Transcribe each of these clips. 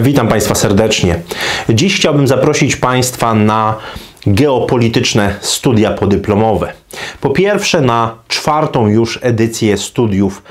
Witam Państwa serdecznie. Dziś chciałbym zaprosić Państwa na geopolityczne studia podyplomowe. Po pierwsze, na czwartą już edycję studiów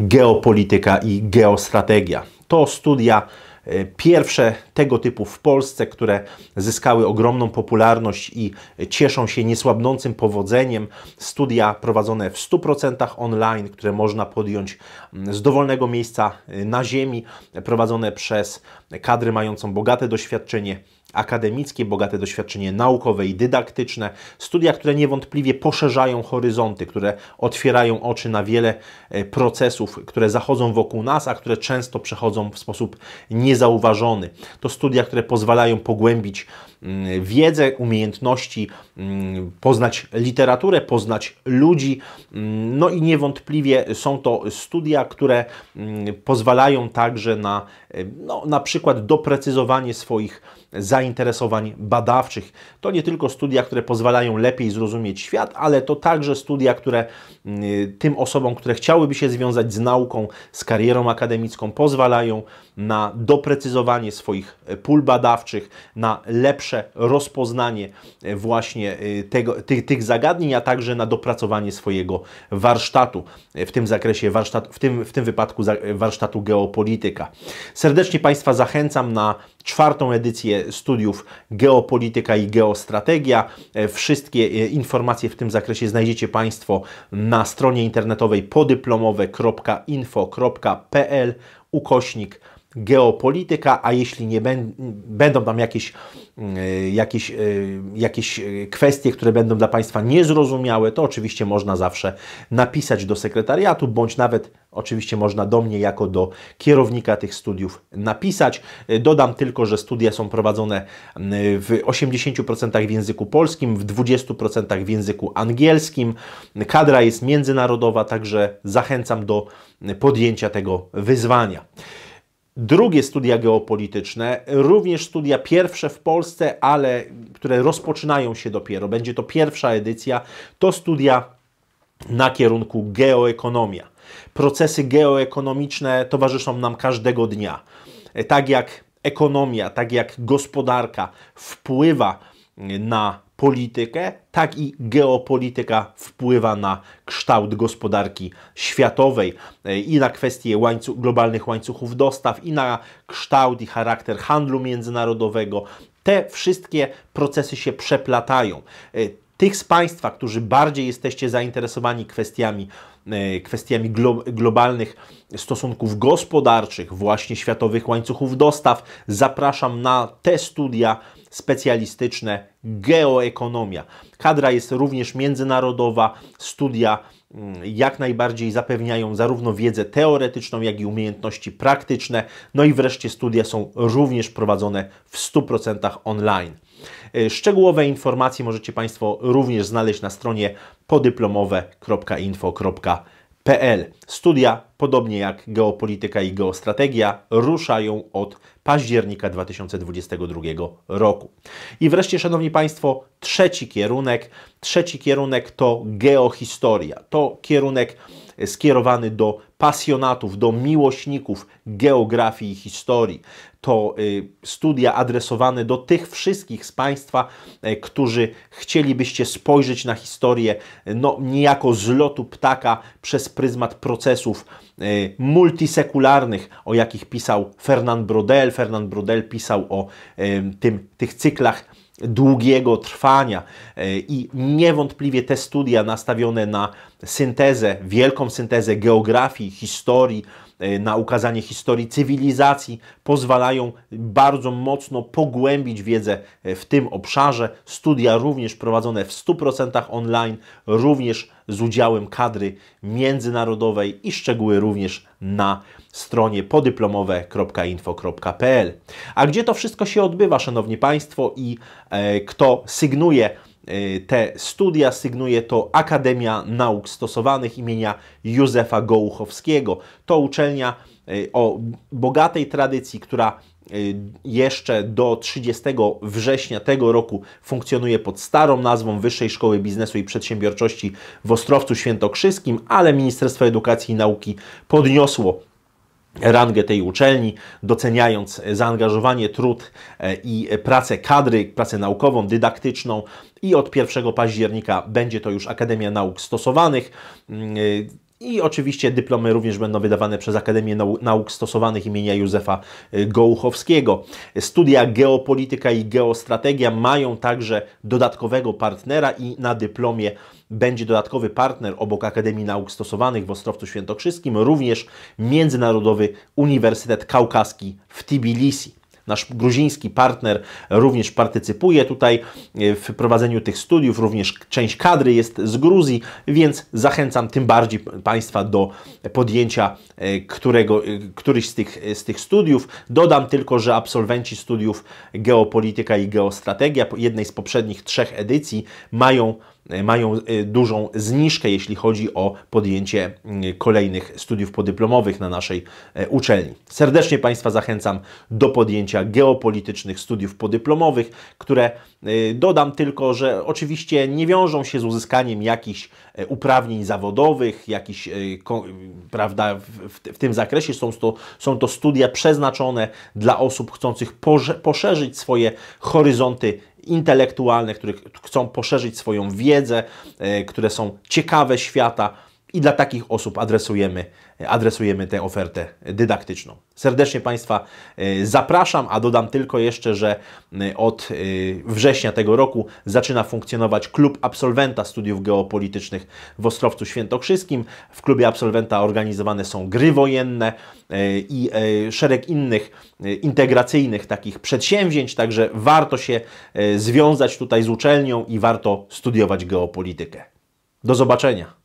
Geopolityka i Geostrategia. To studia E, pierwsze tego typu w Polsce, które zyskały ogromną popularność i cieszą się niesłabnącym powodzeniem. Studia prowadzone w 100% online, które można podjąć mm, z dowolnego miejsca e, na ziemi, prowadzone przez kadry mającą bogate doświadczenie akademickie, bogate doświadczenie naukowe i dydaktyczne, studia, które niewątpliwie poszerzają horyzonty, które otwierają oczy na wiele e, procesów, które zachodzą wokół nas, a które często przechodzą w sposób niezauważony. To studia, które pozwalają pogłębić Mm, wiedzę, umiejętności, mm, poznać literaturę, poznać ludzi. Mm, no i niewątpliwie są to studia, które pozwalają także na e, no, na przykład doprecyzowanie swoich zainteresowań badawczych. To nie tylko studia, które pozwalają lepiej zrozumieć świat, ale to także studia, które tym osobom, które chciałyby się związać z nauką, z karierą akademicką, pozwalają na doprecyzowanie swoich e, pól badawczych, na lepsze rozpoznanie e, właśnie e, tego, tych, tych zagadnień, a także na dopracowanie swojego warsztatu, w tym zakresie warsztat, w tym, w tym wypadku warsztatu geopolityka. Serdecznie Państwa zachęcam na czwartą edycję studiów Geopolityka i Geostrategia. Wszystkie informacje w tym zakresie znajdziecie Państwo na stronie internetowej podyplomowe.info.pl ukośnik geopolityka, a jeśli nie ben, będą tam jakieś, mm, e, jakieś, e, jakieś e, kwestie, które będą dla Państwa niezrozumiałe, to oczywiście można zawsze napisać do sekretariatu, bądź nawet oczywiście można do mnie jako do kierownika tych studiów napisać. Dodam tylko, że studia są prowadzone mm, w 80% w języku polskim, w 20% w języku angielskim. Kadra jest międzynarodowa, także zachęcam do mm, podjęcia tego wyzwania historia. Drugie studia geopolityczne, również studia pierwsze w Polsce, ale które rozpoczynają się dopiero, będzie to pierwsza edycja, to studia na kierunku geoekonomia. Procesy geoekonomiczne towarzyszą nam każdego dnia. Tak jak ekonomia, tak jak gospodarka wpływa na politykę, tak i geopolityka wpływa na kształt gospodarki światowej e, i na kwestie łańcuch, globalnych łańcuchów dostaw, i na kształt i charakter handlu międzynarodowego. Te wszystkie procesy się przeplatają. E, tych z Państwa, którzy bardziej jesteście zainteresowani kwestiami, e, kwestiami glo globalnych stosunków gospodarczych, właśnie światowych łańcuchów dostaw, zapraszam na te studia specjalistyczne geoekonomia. Kadra jest również międzynarodowa, studia mm, jak najbardziej zapewniają zarówno wiedzę teoretyczną, jak i umiejętności praktyczne. No i wreszcie studia są również prowadzone w 100% online. E, szczegółowe informacje możecie Państwo również znaleźć na stronie podyplomowe.info.pl PL. Studia, podobnie jak geopolityka i geostrategia, ruszają od października 2022 roku. I wreszcie, Szanowni Państwo, trzeci kierunek. Trzeci kierunek to geohistoria. To kierunek skierowany do pasjonatów, do miłośników geografii i historii. To y, studia adresowane do tych wszystkich z Państwa, e, którzy chcielibyście spojrzeć na historię e, no, niejako z lotu ptaka przez pryzmat procesów e, multisekularnych, o jakich pisał Fernand Brodel. Fernand Brodel pisał o tym, tych cyklach długiego trwania e, i niewątpliwie te studia nastawione na syntezę, wielką syntezę geografii, historii, E, na ukazanie historii cywilizacji, pozwalają bardzo mocno pogłębić wiedzę e, w tym obszarze. Studia również prowadzone w 100% online, również z udziałem kadry międzynarodowej i szczegóły również na stronie podyplomowe.info.pl. A gdzie to wszystko się odbywa, Szanowni Państwo, i e, kto sygnuje E, te studia sygnuje to Akademia Nauk Stosowanych imienia Józefa Gołuchowskiego. To uczelnia e, o bogatej tradycji, która e, jeszcze do 30 września tego roku funkcjonuje pod starą nazwą Wyższej Szkoły Biznesu i Przedsiębiorczości w Ostrowcu Świętokrzyskim, ale Ministerstwo Edukacji i Nauki podniosło rangę tej uczelni, doceniając zaangażowanie, trud e, i pracę kadry, pracę naukową, dydaktyczną i od 1 października będzie to już Akademia Nauk Stosowanych. Mm, y, i oczywiście dyplomy również będą wydawane przez Akademię Nauk Stosowanych imienia Józefa y, Gołuchowskiego. Studia Geopolityka i Geostrategia mają także dodatkowego partnera i na dyplomie będzie dodatkowy partner obok Akademii Nauk Stosowanych w Ostrowcu Świętokrzyskim, również Międzynarodowy Uniwersytet Kaukaski w Tbilisi. Nasz gruziński partner również partycypuje tutaj e, w prowadzeniu tych studiów, również część kadry jest z Gruzji, więc zachęcam tym bardziej Państwa do podjęcia e, którego, e, któryś z tych, z tych studiów. Dodam tylko, że absolwenci studiów Geopolityka i Geostrategia jednej z poprzednich trzech edycji mają mają dużą zniżkę, jeśli chodzi o podjęcie kolejnych studiów podyplomowych na naszej uczelni. Serdecznie Państwa zachęcam do podjęcia zajęcia geopolitycznych, studiów podyplomowych, które y, dodam tylko, że oczywiście nie wiążą się z uzyskaniem jakichś y, uprawnień zawodowych, jakichś, y, prawda, w, tym zakresie. Są to, są to studia przeznaczone dla osób chcących poszerzyć swoje horyzonty intelektualne, które chcą poszerzyć swoją wiedzę, które są ciekawe świata i dla takich osób adresujemy, adresujemy tę ofertę dydaktyczną. Serdecznie Państwa e, zapraszam, a dodam tylko jeszcze, że e, od e, września tego roku zaczyna funkcjonować klub absolwenta studiów geopolitycznych w Ostrowcu Świętokrzyskim. W klubie absolwenta organizowane są gry wojenne i szereg innych integracyjnych takich przedsięwzięć, także warto się związać tutaj z uczelnią i warto studiować geopolitykę. Do zobaczenia.